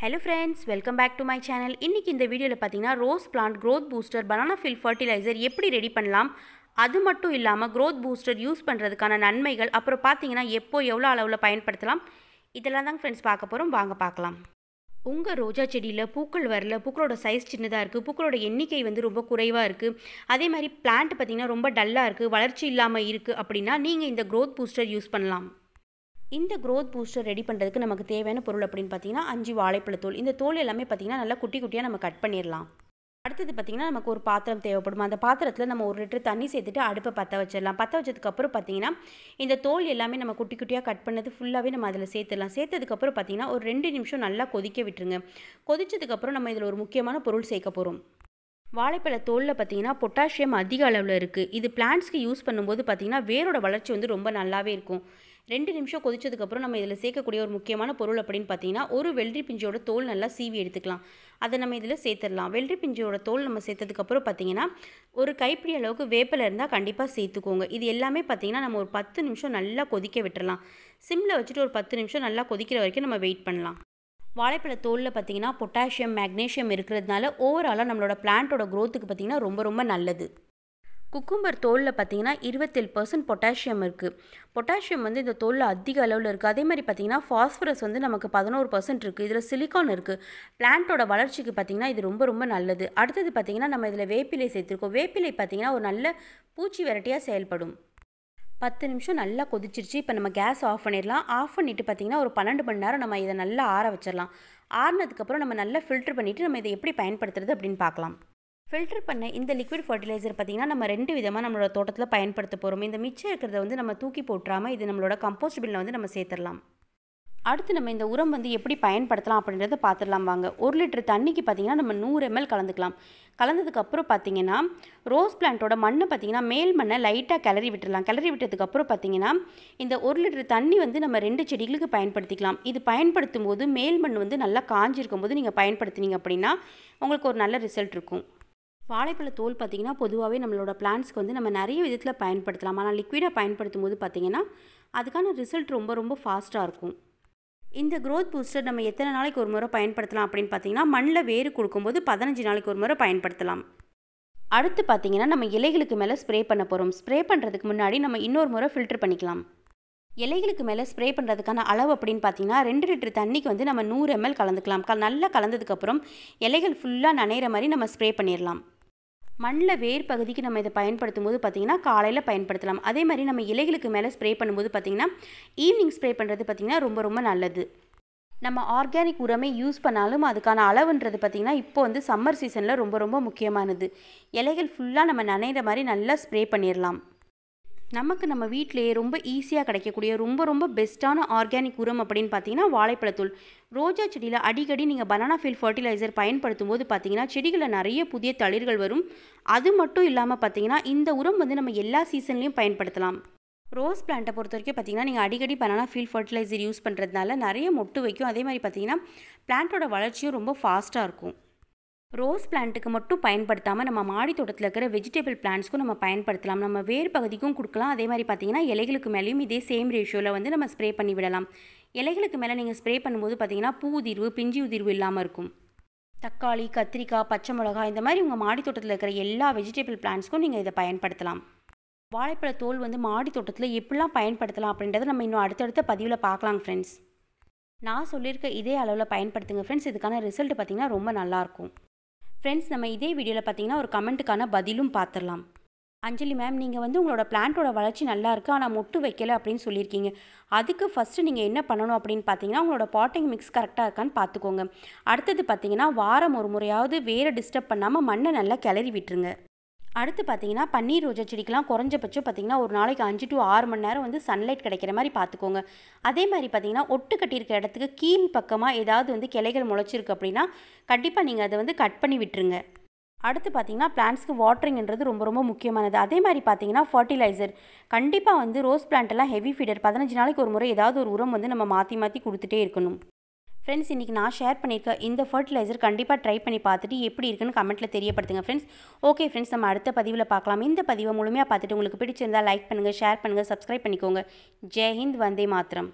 hello friends welcome back to my channel இன்றைக்கி இந்த வீடியோவில் பார்த்தீங்கன்னா rose plant growth booster banana peel fertiliser எப்படி ரெடி பண்ணலாம் அது மட்டும் இல்லாமல் க்ரோத் பூஸ்டர் யூஸ் பண்ணுறதுக்கான நன்மைகள் அப்புறம் பார்த்தீங்கன்னா எப்போ எவ்வளோ அளவில் பயன்படுத்தலாம் இதெல்லாம் தாங்க ஃப்ரெண்ட்ஸ் பார்க்க போகிறோம் வாங்க பார்க்கலாம் உங்கள் ரோஜா செடியில் பூக்கள் வரல பூக்களோட சைஸ் சின்னதாக இருக்குது பூக்களோட எண்ணிக்கை வந்து ரொம்ப குறைவாக இருக்குது அதே மாதிரி பிளான்ட் பார்த்திங்கன்னா ரொம்ப டல்லாக இருக்குது வளர்ச்சி இல்லாமல் இருக்குது அப்படின்னா நீங்கள் இந்த க்ரோத் பூஸ்டர் யூஸ் பண்ணலாம் இந்த க்ரோத் பூஸ்டர் ரெடி பண்ணுறதுக்கு நமக்கு தேவையான பொருள் அப்படின்னு பார்த்தீங்கன்னா அஞ்சு வாழைப்பழத்தோல் இந்த தோல் எல்லாமே பார்த்தீங்கன்னா நல்லா குட்டி குட்டியாக நம்ம கட் பண்ணிடலாம் அடுத்தது பார்த்திங்கன்னா நமக்கு ஒரு பாத்திரம் தேவைப்படும் அந்த பாத்திரத்தில் நம்ம ஒரு லிட்டர் தண்ணி சேர்த்துட்டு அடுப்பை பற்ற வச்சிடலாம் பற்ற வச்சதுக்கப்புறம் பார்த்தீங்கன்னா இந்த தோல் எல்லாமே நம்ம குட்டி குட்டியாக கட் பண்ணது ஃபுல்லாகவே நம்ம அதில் சேர்த்துடலாம் சேர்த்ததுக்கப்புறம் பார்த்திங்கன்னா ஒரு ரெண்டு நிமிஷம் நல்லா கொதிக்க விட்டுருங்க கொதிச்சதுக்கப்புறம் நம்ம இதில் ஒரு முக்கியமான பொருள் சேர்க்க போகிறோம் வாழைப்பழ தோலில் பார்த்தீங்கன்னா பொட்டாசியம் அதிக அளவில் இருக்குது இது பிளான்ட்ஸ்க்கு யூஸ் பண்ணும்போது பார்த்திங்கன்னா வேரோட வளர்ச்சி வந்து ரொம்ப நல்லாவே இருக்கும் ரெண்டு நிமிஷம் கொதிச்சதுக்கப்புறம் நம்ம இதில் சேர்க்கக்கூடிய ஒரு முக்கியமான பொருள் அப்படின்னு பார்த்தீங்கன்னா ஒரு வெள்ளி பிஞ்சோட தோல் நல்லா சீவி எடுத்துக்கலாம் அதை நம்ம இதில் சேர்த்துடலாம் வெள்ளி பிஞ்சோட தோல் நம்ம சேர்த்ததுக்கப்புறம் பார்த்தீங்கன்னா ஒரு கைப்பிடி அளவுக்கு வேப்பில் இருந்தால் கண்டிப்பாக சேர்த்துக்கோங்க இது எல்லாமே பார்த்தீங்கன்னா நம்ம ஒரு பத்து நிமிஷம் நல்லா கொதிக்க விட்டுறலாம் சிம்மில் வச்சுட்டு ஒரு பத்து நிமிஷம் நல்லா கொதிக்கிற வரைக்கும் நம்ம வெயிட் பண்ணலாம் வாழைப்பழ தோலில் பார்த்திங்கன்னா பொட்டாசியம் மேக்னீஷியம் இருக்கிறதுனால ஓவராலாக நம்மளோட பிளான்ட்டோட க்ரோத்துக்கு பார்த்திங்கன்னா ரொம்ப ரொம்ப நல்லது குக்கும்பர் தோலில் பார்த்தீங்கன்னா இருபத்தேழு பர்சன்ட் பொட்டாசியம் இருக்குது பொட்டாசியம் வந்து இந்த தோலில் அதிக அளவில் இருக்குது அதே மாதிரி பார்த்தீங்கன்னா ஃபாஸ்பரஸ் வந்து நமக்கு பதினோரு பர்சன்ட் இருக்குது இதில் சிலிக்கான் இருக்குது பிளான்ட்டோட வளர்ச்சிக்கு பார்த்தீங்கன்னா இது ரொம்ப ரொம்ப நல்லது அடுத்தது பார்த்தீங்கன்னா நம்ம இதில் வேப்பிலை சேர்த்துருக்கோம் வேப்பிலை பார்த்தீங்கன்னா ஒரு நல்ல பூச்சி வெரைட்டியாக செயல்படும் பத்து நிமிஷம் நல்லா கொதிச்சிருச்சு இப்போ நம்ம கேஸ் ஆஃப் பண்ணிடலாம் ஆஃப் பண்ணிவிட்டு பார்த்திங்கன்னா ஒரு பன்னெண்டு மணி நேரம் நம்ம இதை நல்லா ஆற வச்சிடலாம் ஆறுனதுக்கப்புறம் நம்ம நல்லா ஃபில்ட்ரு பண்ணிவிட்டு நம்ம இதை எப்படி பயன்படுத்துறது அப்படின்னு பார்க்கலாம் ஃபில்டர் பண்ண இந்த லிக்விட் ஃபர்டிலைசர் பார்த்திங்கன்னா நம்ம ரெண்டு விதமாக நம்மளோட தோட்டத்தில் பயன்படுத்த போகிறோம் இந்த மிச்சம் இருக்கிறத வந்து நம்ம தூக்கி போட்டுறாமல் இது நம்மளோட கம்போஸ்ட் வந்து நம்ம சேர்த்துடலாம் அடுத்து நம்ம இந்த உரம் வந்து எப்படி பயன்படுத்தலாம் அப்படின்றத பார்த்துடலாம் வாங்க ஒரு லிட்டர் தண்ணிக்கு பார்த்திங்கன்னா நம்ம நூறு எம்எல் கலந்துக்கலாம் கலந்ததுக்கப்புறம் பார்த்திங்கன்னா ரோஸ் பிளான்ட்டோட மண்ணை பார்த்திங்கன்னா மேல் மண்ணை லைட்டாக கிளறி விட்டுடலாம் கிளறி விட்டதுக்கப்புறம் பார்த்திங்கன்னா இந்த ஒரு லிட்டர் தண்ணி வந்து நம்ம ரெண்டு செடிகளுக்கு பயன்படுத்திக்கலாம் இது பயன்படுத்தும் போது மேல் மண் வந்து நல்லா காஞ்சிருக்கும் போது நீங்கள் பயன்படுத்தினீங்க அப்படின்னா உங்களுக்கு ஒரு நல்ல ரிசல்ட் இருக்கும் வாழைப்பழ தோல் பார்த்திங்கன்னா பொதுவாகவே நம்மளோட பிளான்ஸ்க்கு வந்து நம்ம நிறைய விதத்தில் பயன்படுத்தலாம் ஆனால் லிக்விடாக பயன்படுத்தும் போது பார்த்திங்கன்னா அதுக்கான ரிசல்ட் ரொம்ப ரொம்ப ஃபாஸ்ட்டாக இருக்கும் இந்த க்ரோத் பூஸ்டர் நம்ம எத்தனை நாளைக்கு ஒரு முறை பயன்படுத்தலாம் அப்படின்னு பார்த்திங்கன்னா மண்ணில் வேறு கொடுக்கும்போது பதினஞ்சு நாளைக்கு ஒரு முறை பயன்படுத்தலாம் அடுத்து பார்த்திங்கன்னா நம்ம இலைகளுக்கு மேலே ஸ்ப்ரே பண்ண போகிறோம் ஸ்ப்ரே பண்ணுறதுக்கு முன்னாடி நம்ம இன்னொரு முறை ஃபில்டர் பண்ணிக்கலாம் இலைகளுக்கு மேலே ஸ்ப்ரே பண்ணுறதுக்கான அளவு அப்படின்னு பார்த்தீங்கன்னா ரெண்டு லிட்டர் தண்ணிக்கு வந்து நம்ம நூறு எம்எல் கலந்துக்கலாம் நல்லா கலந்ததுக்கப்புறம் இலைகள் ஃபுல்லாக நனைகிற மாதிரி நம்ம ஸ்ப்ரே பண்ணிடலாம் மண்ணில் வேர் பகுதிக்கு நம்ம இதை பயன்படுத்தும் போது பார்த்திங்கன்னா காலையில் பயன்படுத்தலாம் அதே மாதிரி நம்ம இலைகளுக்கு மேலே ஸ்ப்ரே பண்ணும்போது பார்த்திங்கன்னா ஈவினிங் ஸ்ப்ரே பண்ணுறது பார்த்திங்கன்னா ரொம்ப ரொம்ப நல்லது நம்ம ஆர்கானிக் உரமே யூஸ் பண்ணாலும் அதுக்கான அளவுன்றது பார்த்திங்கன்னா இப்போ வந்து சம்மர் சீசனில் ரொம்ப ரொம்ப முக்கியமானது இலைகள் ஃபுல்லாக நம்ம நனைகிற மாதிரி நல்லா ஸ்ப்ரே பண்ணிடலாம் நமக்கு நம்ம வீட்டிலேயே ரொம்ப ஈஸியாக கிடைக்கக்கூடிய ரொம்ப ரொம்ப பெஸ்ட்டான ஆர்கானிக் உரம் அப்படின்னு பார்த்தீங்கன்னா வாழைப்பழத்தூள் ரோஜா செடியில் அடிக்கடி நீங்கள் பனானா ஃபீல் ஃபர்டிலைசர் பயன்படுத்தும் போது பார்த்தீங்கன்னா செடிகளில் நிறைய புதிய தளிர்கள் வரும் அது மட்டும் இல்லாமல் பார்த்தீங்கன்னா இந்த உரம் வந்து நம்ம எல்லா சீசன்லேயும் பயன்படுத்தலாம் ரோஸ் பிளான்ட்டை பொறுத்த வரைக்கும் பார்த்தீங்கன்னா நீங்கள் அடிக்கடி பனானா ஃபீல் ஃபர்டிலைசர் யூஸ் பண்ணுறதுனால நிறைய மொட்டு வைக்கும் அதே மாதிரி பார்த்தீங்கன்னா பிளான்ட்டோட வளர்ச்சியும் ரொம்ப ஃபாஸ்ட்டாக இருக்கும் ரோஸ் பிளான்ட்டுக்கு மட்டும் பயன்படுத்தாமல் நம்ம மாடி தோட்டத்தில் இருக்கிற வெஜிடபிள் பிளான்ட்ஸ்க்கும் நம்ம பயன்படுத்தலாம் நம்ம வேறு பகுதிக்கும் கொடுக்கலாம் அதே மாதிரி பார்த்திங்கன்னா இலைகளுக்கு மேலேயும் இதே சேம் ரேஷியோவில் வந்து நம்ம ஸ்ப்ரே பண்ணி விடலாம் இலைகளுக்கு மேலே நீங்கள் ஸ்ப்ரே பண்ணும்போது பார்த்திங்கன்னா பூ உதிர்வு பிஞ்சி உதிர்வு இல்லாமல் இருக்கும் தக்காளி கத்திரிக்காய் பச்சை மிளகாய் இந்த மாதிரி உங்கள் மாடி தோட்டத்தில் இருக்கிற எல்லா வெஜிடபிள் பிளான்ட்ஸ்க்கும் நீங்கள் இதை பயன்படுத்தலாம் வாழைப்பழ தோல் வந்து மாடி தோட்டத்தில் எப்படிலாம் பயன்படுத்தலாம் அப்படின்றத நம்ம இன்னும் அடுத்தடுத்த பதிவில் பார்க்கலாம் ஃப்ரெண்ட்ஸ் நான் சொல்லியிருக்க இதே அளவில் பயன்படுத்துங்க ஃப்ரெண்ட்ஸ் இதுக்கான ரிசல்ட் பார்த்திங்கன்னா ரொம்ப நல்லாயிருக்கும் ஃப்ரெண்ட்ஸ் நம்ம இதே வீடியோவில் பார்த்தீங்கன்னா ஒரு கமெண்ட்டுக்கான பதிலும் பார்த்துடலாம் அஞ்சலி மேம் நீங்கள் வந்து உங்களோட பிளான்ட்டோட வளர்ச்சி நல்லா இருக்குது ஆனால் மொட்டு வைக்கலை அப்படின்னு சொல்லியிருக்கீங்க அதுக்கு ஃபஸ்ட்டு நீங்கள் என்ன பண்ணணும் அப்படின்னு பார்த்தீங்கன்னா உங்களோட பாட்டிங் மிக்ஸ் கரெக்டாக இருக்கான்னு பார்த்துக்கோங்க அடுத்தது பார்த்தீங்கன்னா வாரம் ஒரு முறையாவது வேறு டிஸ்டர்ப் பண்ணாமல் மண்ணை நல்லா கிளறி விட்டுருங்க அடுத்து பார்த்தீங்கன்னா பன்னீர் ரோஜா செடிக்கெலாம் குறைஞ்சபட்சம் பார்த்தீங்கன்னா ஒரு நாளைக்கு அஞ்சு டு ஆறு மணி நேரம் வந்து சன்லைட் கிடைக்கிற மாதிரி பார்த்துக்கோங்க அதே மாதிரி பார்த்திங்கன்னா ஒட்டு கட்டியிருக்க இடத்துக்கு கீழ் பக்கமாக ஏதாவது வந்து கிளைகள் முளைச்சிருக்கு அப்படின்னா கண்டிப்பாக நீங்கள் அதை வந்து கட் பண்ணி விட்டுருங்க அடுத்து பார்த்தீங்கன்னா பிளான்ஸ்க்கு வாட்டரிங்கிறது ரொம்ப ரொம்ப முக்கியமானது அதே மாதிரி பார்த்தீங்கன்னா ஃபர்டிலைசர் கண்டிப்பாக வந்து ரோஸ் பிளான்ட்டெல்லாம் ஹெவி ஃபீடர் பதினஞ்சு நாளைக்கு ஒரு முறை ஏதாவது ஒரு உரம் வந்து நம்ம மாற்றி மாற்றி கொடுத்துட்டே இருக்கணும் ஃப்ரெண்ட்ஸ் இன்றைக்கி நான் ஷேர் பண்ணியிருக்க இந்த ஃபர்டிலைசர் கண்டிப்பாக ட்ரை பண்ணி பார்த்துட்டு எப்படி இருக்குன்னு கமெண்ட்டில் தெரியப்படுத்துங்க ஃப்ரெண்ட்ஸ் ஓகே ஃப்ரெண்ட்ஸ் நம்ம அடுத்த பதிவில் பார்க்கலாம் இந்த பதிவை முழுமையாக பார்த்துட்டு உங்களுக்கு பிடிச்சிருந்தால் லைக் பண்ணுங்கள் ஷேர் பண்ணுங்கள் சப்ஸ்கிரைப் பண்ணிக்கோங்க ஜெய்ஹிந்த் வந்தே மாத்திரம்